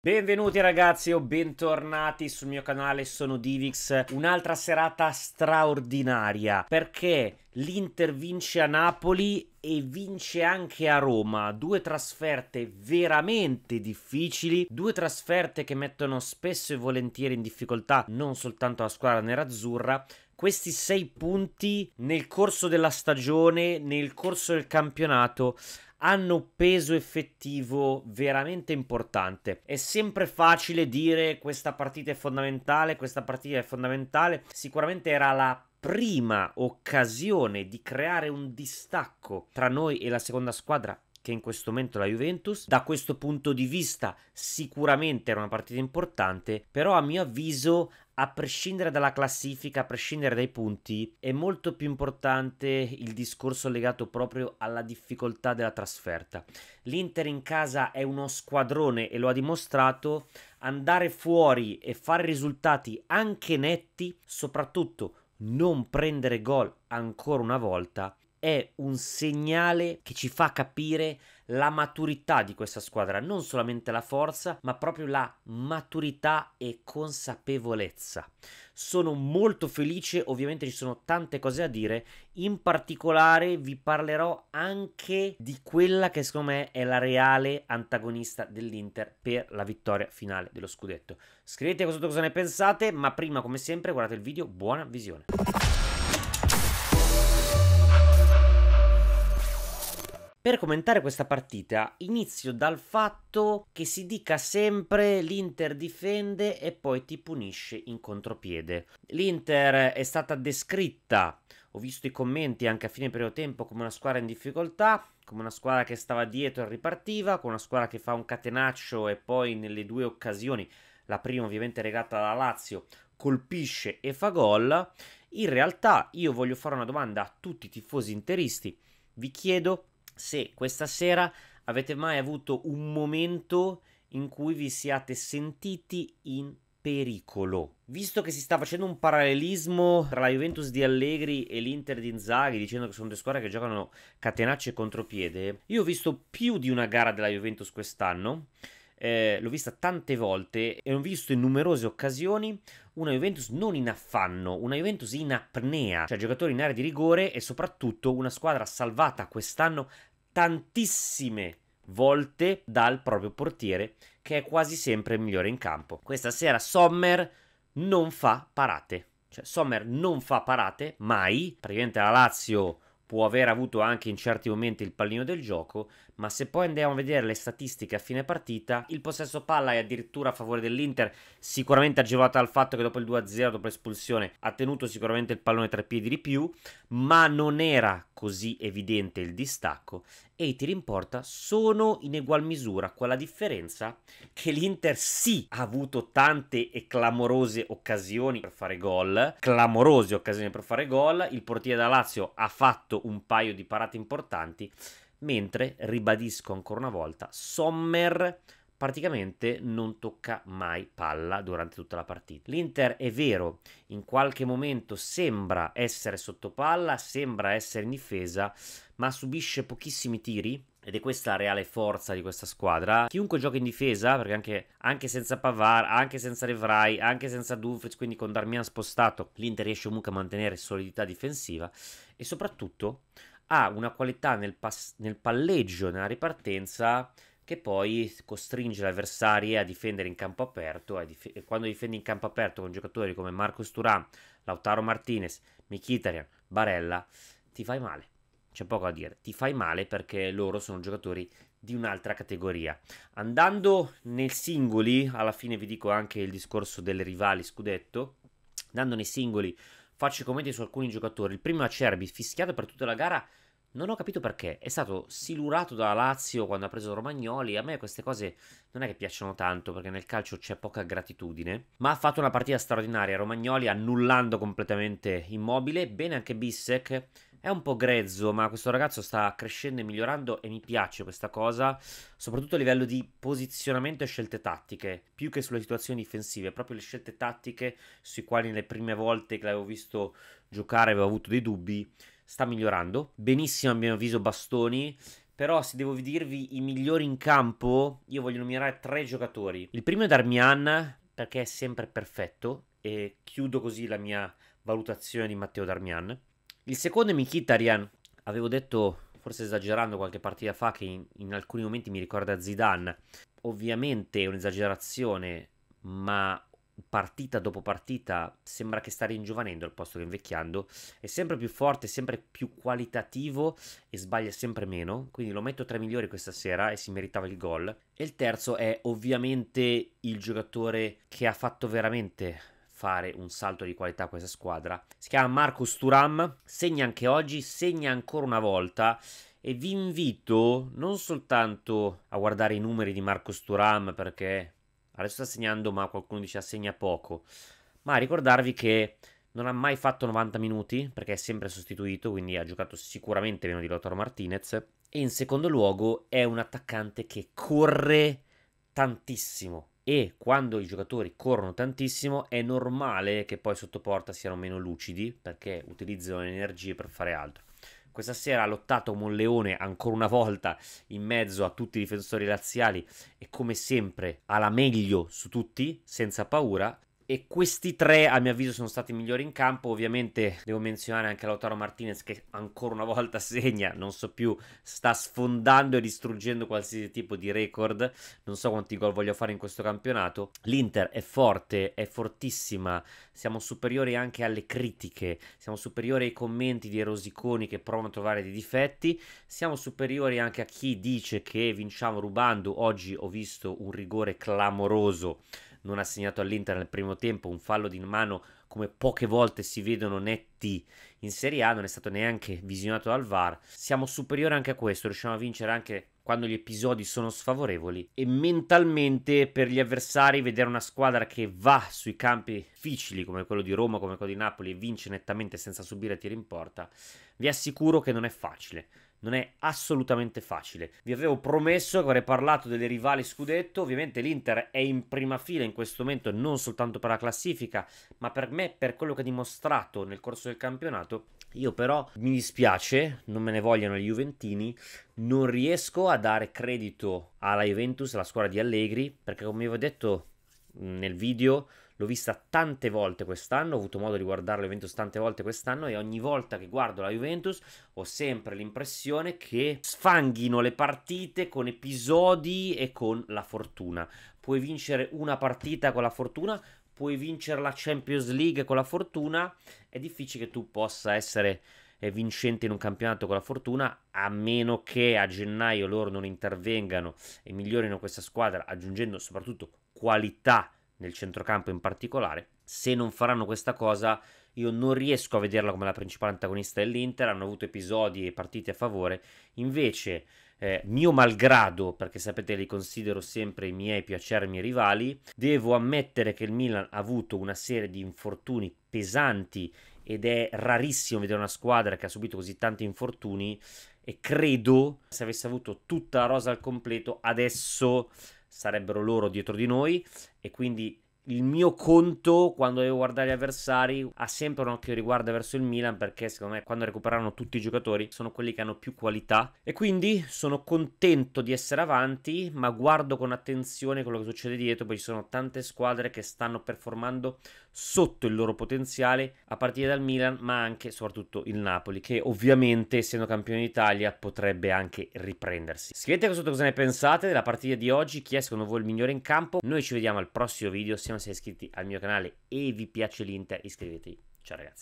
Benvenuti ragazzi o bentornati sul mio canale, sono Divix, un'altra serata straordinaria perché l'Inter vince a Napoli e vince anche a Roma, due trasferte veramente difficili, due trasferte che mettono spesso e volentieri in difficoltà non soltanto la squadra nerazzurra, questi sei punti nel corso della stagione, nel corso del campionato hanno un peso effettivo veramente importante. È sempre facile dire questa partita è fondamentale, questa partita è fondamentale. Sicuramente era la prima occasione di creare un distacco tra noi e la seconda squadra che in questo momento la Juventus. Da questo punto di vista sicuramente era una partita importante, però a mio avviso a prescindere dalla classifica, a prescindere dai punti, è molto più importante il discorso legato proprio alla difficoltà della trasferta. L'Inter in casa è uno squadrone e lo ha dimostrato, andare fuori e fare risultati anche netti, soprattutto non prendere gol ancora una volta, è un segnale che ci fa capire la maturità di questa squadra, non solamente la forza, ma proprio la maturità e consapevolezza. Sono molto felice, ovviamente ci sono tante cose da dire, in particolare vi parlerò anche di quella che secondo me è la reale antagonista dell'Inter per la vittoria finale dello scudetto. Scrivete cosa ne pensate, ma prima come sempre guardate il video, buona visione. Per commentare questa partita inizio dal fatto che si dica sempre l'Inter difende e poi ti punisce in contropiede. L'Inter è stata descritta, ho visto i commenti anche a fine periodo tempo, come una squadra in difficoltà, come una squadra che stava dietro e ripartiva, come una squadra che fa un catenaccio e poi nelle due occasioni, la prima ovviamente regata dalla Lazio, colpisce e fa gol. In realtà io voglio fare una domanda a tutti i tifosi interisti. Vi chiedo se questa sera avete mai avuto un momento in cui vi siate sentiti in pericolo. Visto che si sta facendo un parallelismo tra la Juventus di Allegri e l'Inter di Inzaghi, dicendo che sono due squadre che giocano catenacce e contropiede, io ho visto più di una gara della Juventus quest'anno. Eh, l'ho vista tante volte e ho visto in numerose occasioni una Juventus non in affanno, una Juventus in apnea, cioè giocatori in area di rigore e soprattutto una squadra salvata quest'anno tantissime volte dal proprio portiere, che è quasi sempre il migliore in campo. Questa sera Sommer non fa parate. Cioè, Sommer non fa parate mai. Praticamente la Lazio può aver avuto anche in certi momenti il pallino del gioco, ma se poi andiamo a vedere le statistiche a fine partita, il possesso palla è addirittura a favore dell'Inter, sicuramente agevolata dal fatto che dopo il 2-0, dopo l'espulsione, ha tenuto sicuramente il pallone tra i piedi di più, ma non era così evidente il distacco e i tiri in porta sono in egual misura quella la differenza che l'Inter sì ha avuto tante e clamorose occasioni per fare gol, clamorose occasioni per fare gol, il portiere da Lazio ha fatto un paio di parate importanti, mentre ribadisco ancora una volta, Sommer praticamente non tocca mai palla durante tutta la partita. L'Inter è vero, in qualche momento sembra essere sotto palla, sembra essere in difesa, ma subisce pochissimi tiri. Ed è questa la reale forza di questa squadra. Chiunque gioca in difesa, perché anche, anche senza Pavar, anche senza Devrai, anche senza Dumfries, quindi con Darmian spostato, l'Inter riesce comunque a mantenere solidità difensiva e soprattutto ha una qualità nel, nel palleggio, nella ripartenza che poi costringe l'avversario a difendere in campo aperto. Dif- e quando difendi in campo aperto con giocatori come Marcos Turan, Lautaro Martinez, Mkhitaryan, Barella, ti fai male. C'è poco da dire, ti fai male perché loro sono giocatori di un'altra categoria. Andando nei singoli, alla fine vi dico anche il discorso delle rivali scudetto, andando nei singoli faccio i commenti su alcuni giocatori. Il primo Acerbi, fischiato per tutta la gara, non ho capito perché. È stato silurato dalla Lazio quando ha preso Romagnoli. A me queste cose non è che piacciono tanto perché nel calcio c'è poca gratitudine. Ma ha fatto una partita straordinaria Romagnoli, annullando completamente Immobile. Bene anche Bissek. È un po' grezzo, ma questo ragazzo sta crescendo e migliorando e mi piace questa cosa, soprattutto a livello di posizionamento e scelte tattiche, più che sulle situazioni difensive, proprio le scelte tattiche sui quali nelle prime volte che l'avevo visto giocare avevo avuto dei dubbi sta migliorando. Benissimo, a mio avviso, Bastoni. Però se devo dirvi i migliori in campo, io voglio nominare tre giocatori. Il primo è Darmian, perché è sempre perfetto. E chiudo così la mia valutazione di Matteo Darmian. Il secondo è Mkhitaryan. Avevo detto, forse esagerando qualche partita fa, che in, in alcuni momenti mi ricorda Zidane. Ovviamente è un'esagerazione, ma partita dopo partita sembra che sta ringiovanendo al posto che invecchiando, è sempre più forte, sempre più qualitativo e sbaglia sempre meno, quindi lo metto tra i migliori questa sera e si meritava il gol. E il terzo è ovviamente il giocatore che ha fatto veramente fare un salto di qualità a questa squadra. Si chiama Marcus Turam, segna anche oggi, segna ancora una volta e vi invito non soltanto a guardare i numeri di Marcus Turam perché Adesso sta segnando, ma qualcuno dice assegna poco. Ma ricordarvi che non ha mai fatto 90 minuti, perché è sempre sostituito, quindi ha giocato sicuramente meno di Lothar Martinez. E in secondo luogo è un attaccante che corre tantissimo. E quando i giocatori corrono tantissimo è normale che poi sotto porta siano meno lucidi, perché utilizzano le energie per fare altro. Questa sera ha lottato leone ancora una volta in mezzo a tutti i difensori laziali e come sempre alla meglio su tutti, senza paura e questi tre a mio avviso sono stati i migliori in campo, ovviamente devo menzionare anche Lautaro Martinez che ancora una volta segna, non so più, sta sfondando e distruggendo qualsiasi tipo di record, non so quanti gol voglio fare in questo campionato, l'Inter è forte, è fortissima, siamo superiori anche alle critiche, siamo superiori ai commenti di Erosiconi che provano a trovare dei difetti, siamo superiori anche a chi dice che vinciamo rubando, oggi ho visto un rigore clamoroso non ha segnato all'Inter nel primo tempo, un fallo di mano come poche volte si vedono netti in Serie A, non è stato neanche visionato dal VAR. Siamo superiori anche a questo, riusciamo a vincere anche quando gli episodi sono sfavorevoli e mentalmente per gli avversari vedere una squadra che va sui campi difficili come quello di Roma, come quello di Napoli e vince nettamente senza subire tiri in porta, vi assicuro che non è facile non è assolutamente facile. Vi avevo promesso che avrei parlato delle rivali scudetto, ovviamente l'Inter è in prima fila in questo momento non soltanto per la classifica, ma per me per quello che ha dimostrato nel corso del campionato. Io però mi dispiace, non me ne vogliono gli Juventini, non riesco a dare credito alla Juventus, alla squadra di Allegri, perché come vi ho detto nel video l'ho vista tante volte quest'anno, ho avuto modo di guardare la Juventus tante volte quest'anno e ogni volta che guardo la Juventus ho sempre l'impressione che sfanghino le partite con episodi e con la fortuna. Puoi vincere una partita con la fortuna, puoi vincere la Champions League con la fortuna, è difficile che tu possa essere eh, vincente in un campionato con la fortuna, a meno che a gennaio loro non intervengano e migliorino questa squadra, aggiungendo soprattutto qualità nel centrocampo in particolare. Se non faranno questa cosa, io non riesco a vederla come la principale antagonista dell'Inter. Hanno avuto episodi e partite a favore. Invece, eh, mio malgrado, perché sapete li considero sempre i miei più acermi rivali, devo ammettere che il Milan ha avuto una serie di infortuni pesanti ed è rarissimo vedere una squadra che ha subito così tanti infortuni e credo se avesse avuto tutta la rosa al completo adesso sarebbero loro dietro di noi e quindi il mio conto quando devo guardare gli avversari ha sempre un occhio di riguardo verso il Milan perché secondo me quando recuperano tutti i giocatori sono quelli che hanno più qualità e quindi sono contento di essere avanti ma guardo con attenzione quello che succede dietro poi ci sono tante squadre che stanno performando sotto il loro potenziale a partire dal Milan ma anche e soprattutto il Napoli che ovviamente essendo campione d'Italia potrebbe anche riprendersi scrivete sotto cosa ne pensate della partita di oggi chi è secondo voi il migliore in campo noi ci vediamo al prossimo video se non siete iscritti al mio canale e vi piace l'Inter iscrivetevi ciao ragazzi